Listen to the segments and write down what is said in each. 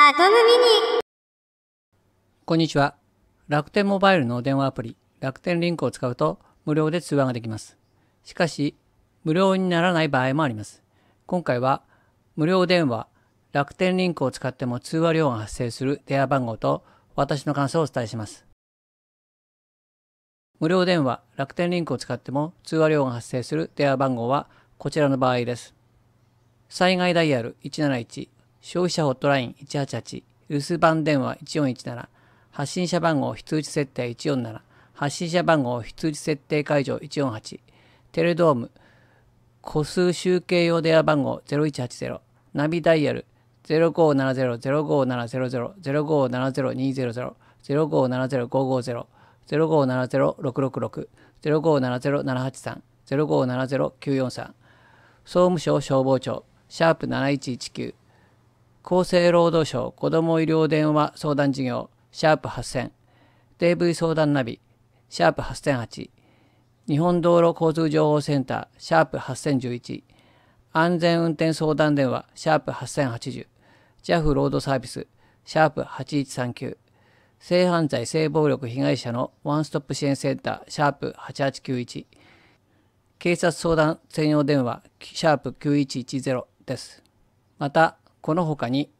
アトムミニこんにちは。楽天モバイルの電話アプリ、楽天リンクを使うと無料で通話ができます。しかし、無料にならない場合もあります。今回は、無料電話、楽天リンクを使っても通話料が発生する電話番号と私の感想をお伝えします。無料電話、楽天リンクを使っても通話料が発生する電話番号はこちらの場合です。災害ダイヤル171消費者ホットライン188、留守番電話1417、発信者番号非通知設定147、発信者番号非通知設定解除148、テレドーム、個数集計用電話番号0180、ナビダイヤル0570-05700-0570200、0570-550、0570-666、0570-783、0570-943、総務省消防庁、シャープ7119、厚生労働省子ども医療電話相談事業、シャープ8000、DV 相談ナビ、シャープ8008、日本道路交通情報センター、シャープ8011、安全運転相談電話、シャープ8080、JAF ロードサービス、シャープ8139、性犯罪性暴力被害者のワンストップ支援センター、シャープ8891、警察相談専用電話、シャープ9110です。また、この他に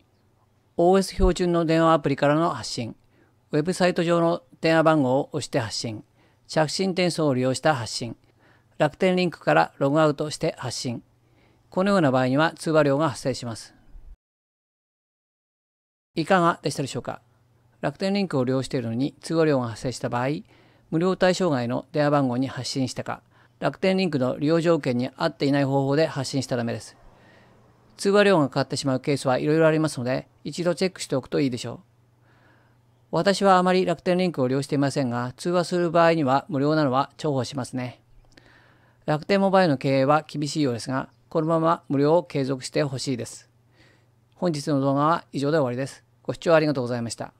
OS 標準の電話アプリからの発信、ウェブサイト上の電話番号を押して発信、着信転送を利用した発信、楽天リンクからログアウトして発信。このような場合には通話料が発生します。いかがでしたでしょうか楽天リンクを利用しているのに通話料が発生した場合、無料対象外の電話番号に発信したか、楽天リンクの利用条件に合っていない方法で発信したためです。通話料がかかってしまうケースはいろいろありますので、一度チェックしておくといいでしょう。私はあまり楽天リンクを利用していませんが、通話する場合には無料なのは重宝しますね。楽天モバイルの経営は厳しいようですが、このまま無料を継続してほしいです。本日の動画は以上で終わりです。ご視聴ありがとうございました。